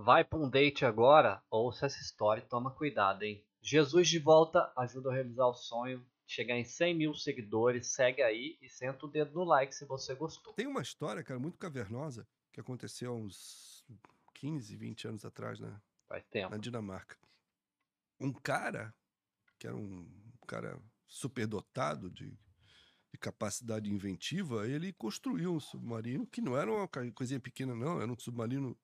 Vai para um date agora, ouça essa história e toma cuidado, hein? Jesus de volta ajuda a realizar o sonho chegar em 100 mil seguidores, segue aí e senta o dedo no like se você gostou. Tem uma história, cara, muito cavernosa que aconteceu há uns 15, 20 anos atrás, né? Faz tempo. Na Dinamarca. Um cara, que era um cara superdotado de, de capacidade inventiva, ele construiu um submarino que não era uma coisinha pequena, não, era um submarino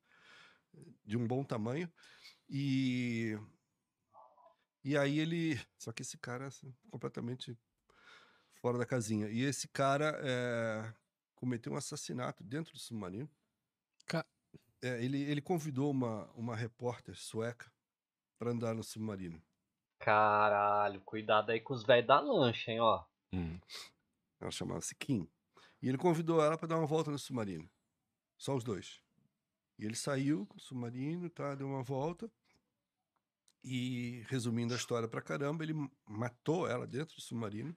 de um bom tamanho. E e aí ele. Só que esse cara assim, completamente fora da casinha. E esse cara é, cometeu um assassinato dentro do submarino. Ca... É, ele, ele convidou uma, uma repórter sueca para andar no submarino. Caralho, cuidado aí com os velhos da lancha, hein, ó. Hum. Ela chamava-se Kim. E ele convidou ela para dar uma volta no submarino. Só os dois. E ele saiu com o submarino, tá, deu uma volta. E, resumindo a história pra caramba, ele matou ela dentro do submarino,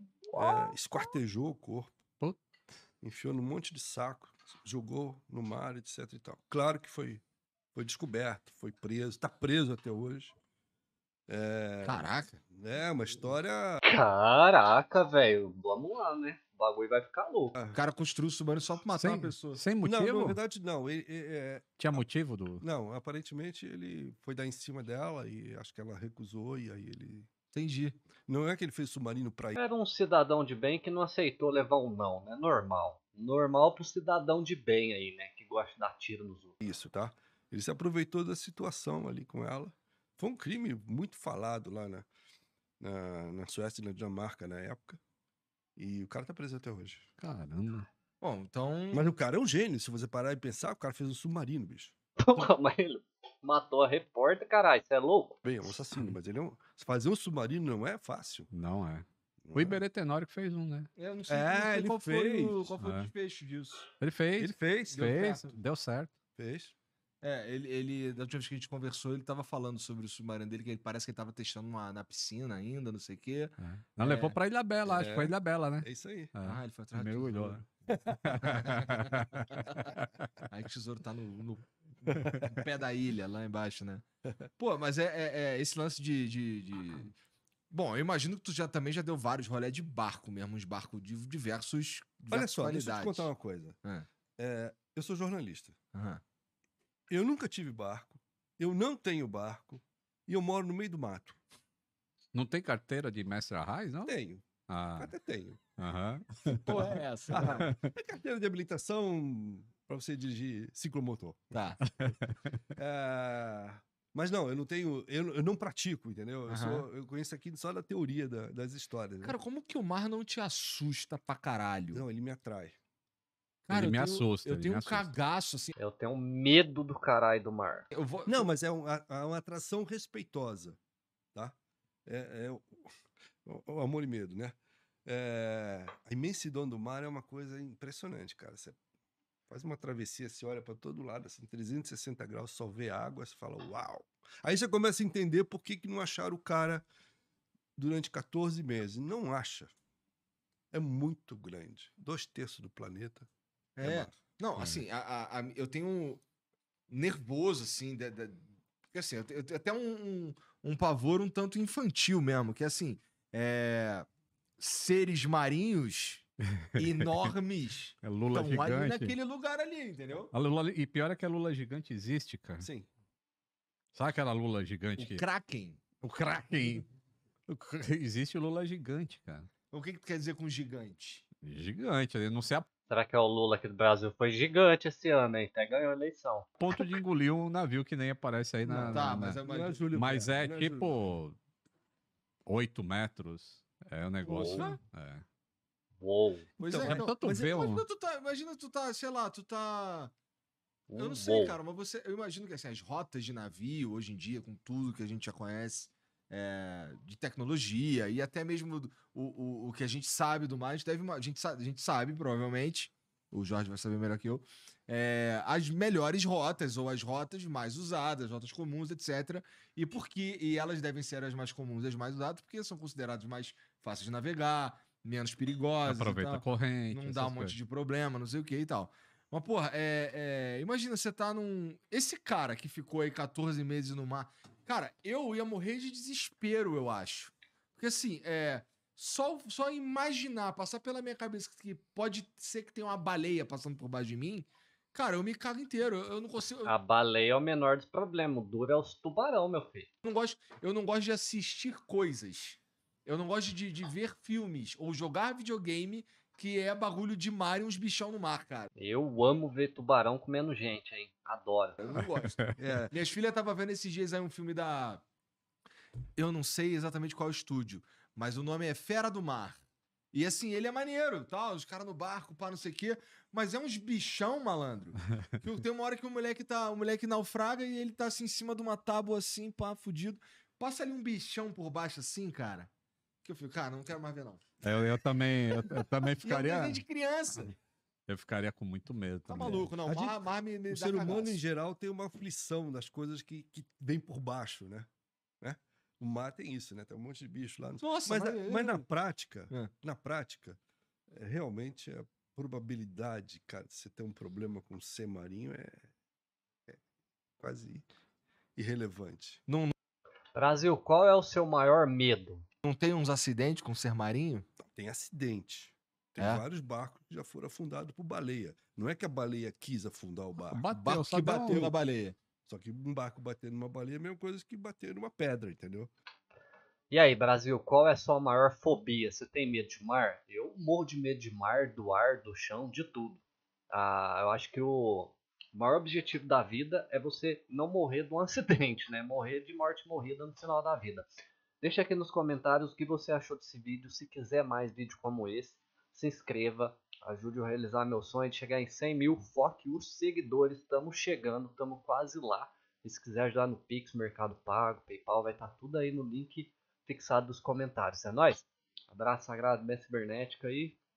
é, esquartejou o corpo, enfiou num monte de saco, jogou no mar, etc e tal. Claro que foi, foi descoberto, foi preso, tá preso até hoje. É, Caraca! É, uma história. Caraca, velho. Vamos lá, né? O bagulho vai ficar louco. Ah. O cara construiu o submarino só pra matar sem, uma pessoa. Sem motivo? Não, na verdade, não. Ele, ele, é... Tinha motivo do. Não, aparentemente ele foi dar em cima dela e acho que ela recusou e aí ele. Entendi. Não é que ele fez submarino pra ir. Era um cidadão de bem que não aceitou levar um não, né? Normal. Normal pro cidadão de bem aí, né? Que gosta de dar tiro nos outros. Isso, tá? Ele se aproveitou da situação ali com ela. Foi um crime muito falado lá, né? na, na Suécia e na Dinamarca na época. E o cara tá preso até hoje. Caramba. Bom, então. Mas o cara é um gênio. Se você parar e pensar, o cara fez um submarino, bicho. Porra, mas ele matou a repórter, caralho. Isso é louco? Bem, é um assassino, mas ele é um... fazer um submarino não é fácil. Não é. O Iberê é. Tenório que fez um, né? Eu não sei, é, não sei ele qual, fez. Foi o, qual foi é. o desfecho disso. Ele fez. Ele fez. Deu fez. Certo. Deu certo. Fez. É, ele, ele, da última vez que a gente conversou, ele tava falando sobre o submarino dele, que ele parece que ele tava testando uma, na piscina ainda, não sei o quê. É. Não, é. levou pra Ilha Bela, acho que foi é. Ilha Bela, né? É isso aí. É. Ah, ele foi atrás ele Mergulhou, né? Aí o tesouro tá no, no, no, pé da ilha, lá embaixo, né? Pô, mas é, é, é esse lance de, de, de, Bom, eu imagino que tu já também já deu vários rolé de barco mesmo, uns barcos de diversos. Olha só, deixa eu te contar uma coisa. É. é eu sou jornalista. Uhum. Eu nunca tive barco, eu não tenho barco e eu moro no meio do mato. Não tem carteira de mestre arraiz, não? Tenho. Ah. Até tenho. Aham. Uhum. Porra, é essa? Ah, é carteira de habilitação para você dirigir ciclomotor. Tá. É... Mas não, eu não tenho, eu, eu não pratico, entendeu? Eu, sou, eu conheço aqui só da teoria da, das histórias. Né? Cara, né? como que o mar não te assusta pra caralho? Não, ele me atrai. Cara, ele me assusta. Eu tenho um assusta. cagaço, assim. Eu tenho um medo do caralho do mar. Vou... Não, mas é, um, é, uma atração respeitosa, tá? É, é o, o, amor e medo, né? É, a imensidão do mar é uma coisa impressionante, cara. Você faz uma travessia, você olha para todo lado, assim, 360 graus, só vê água, você fala, uau! Aí você começa a entender por que, que não acharam o cara durante 14 meses. Não acha. É muito grande. Dois terços do planeta é. Não, hum. assim, a, a, a, eu tenho um nervoso, assim, da, porque assim, eu tenho até um, um, um, pavor um tanto infantil mesmo, que é, assim, é, seres marinhos enormes é Lula estão gigante. ali naquele lugar ali, entendeu? A Lula, e pior é que a Lula gigante existe, cara. Sim. Sabe aquela Lula gigante? O que... Kraken. O Kraken. Existe o Lula gigante, cara. O que, que tu quer dizer com gigante? Gigante, não sei a Será que é o Lula aqui do Brasil? Foi gigante esse ano, hein? Até ganhou a eleição. Ponto de engolir um navio que nem aparece aí na. Não, tá, na, mas é, mas, é Júlio, mas é, é tipo. Júlio. 8 metros. É o um negócio. Uou. Né? É. Uou. Pois então, é, é, então, é vê um... imagina, tu tá, imagina tu tá, sei lá, tu tá. Eu não sei, cara, mas você, eu imagino que assim, as rotas de navio hoje em dia, com tudo que a gente já conhece, é, de tecnologia e até mesmo o, o, o, que a gente sabe do mais deve uma, a gente sabe, a gente sabe provavelmente o Jorge vai saber melhor que eu é, as melhores rotas ou as rotas mais usadas rotas comuns etc e por que e elas devem ser as mais comuns as mais usadas porque são consideradas mais fáceis de navegar menos perigosas aproveita a corrente não dá um monte coisas. de problema não sei o que e tal mas, porra, é, é, imagina você tá num. Esse cara que ficou aí 14 meses no mar, Cara, eu ia morrer de desespero, eu acho. Porque assim, é. Só, só imaginar, passar pela minha cabeça que pode ser que tenha uma baleia passando por baixo de mim, Cara, eu me cago inteiro. Eu não consigo. A baleia é o menor dos problemas. O duro é os tubarão, meu filho. Eu não gosto, eu não gosto de assistir coisas. Eu não gosto de, de ver filmes ou jogar videogame que é bagulho de mar e uns bichão no mar, cara. Eu amo ver tubarão comendo gente, hein? Adoro. Eu não gosto. é. Minhas filhas estavam vendo esses dias aí um filme da. Eu não sei exatamente qual estúdio, mas o nome é Fera do Mar. E assim, ele é maneiro, tal, tá? os caras no barco, pá, não sei o quê, mas é uns bichão malandro. tem uma hora que o moleque tá, o moleque naufraga e ele tá assim em cima de uma tábua assim, pá, fudido. Passa ali um bichão por baixo assim, cara que eu fico, cara, não quero mais ver, não. Eu, eu também, eu, eu também é ficaria. eu de criança. Eu ficaria com muito medo tá também. Tá maluco, não. me, me o ser humano, cagaço. em geral, tem uma aflição das coisas que, que vem por baixo, né? né? O mar tem isso, né? Tem um monte de bicho lá. Nossa, mas, mas, na, eu... mas na prática, é. na prática, é, realmente a probabilidade, cara, de você ter um problema com o ser marinho é, é quase irrelevante. Não, não... Brasil, qual é o seu maior medo? Não tem uns acidentes com o ser marinho? Tem acidente. Tem é? vários barcos que já foram afundados por baleia. Não é que a baleia quis afundar o barco. Bateu, o barco que bateu na baleia. Só que um barco bater numa baleia é a mesma coisa que bater numa pedra, entendeu? E aí, Brasil, qual é a sua maior fobia? Você tem medo de mar? Eu morro de medo de mar, do ar, do chão, de tudo. Ah, eu acho que o maior objetivo da vida é você não morrer de um acidente, né? Morrer de morte morrida no final da vida. Deixe aqui nos comentários o que você achou desse vídeo. Se quiser mais vídeo como esse, se inscreva. Ajude a realizar meu sonho de chegar em 100 mil. Foque os seguidores. Estamos chegando, estamos quase lá. E se quiser ajudar no Pix, Mercado Pago, PayPal, vai estar tá tudo aí no link fixado nos comentários. É nóis? Abraço sagrado, Messi Bernética aí. E...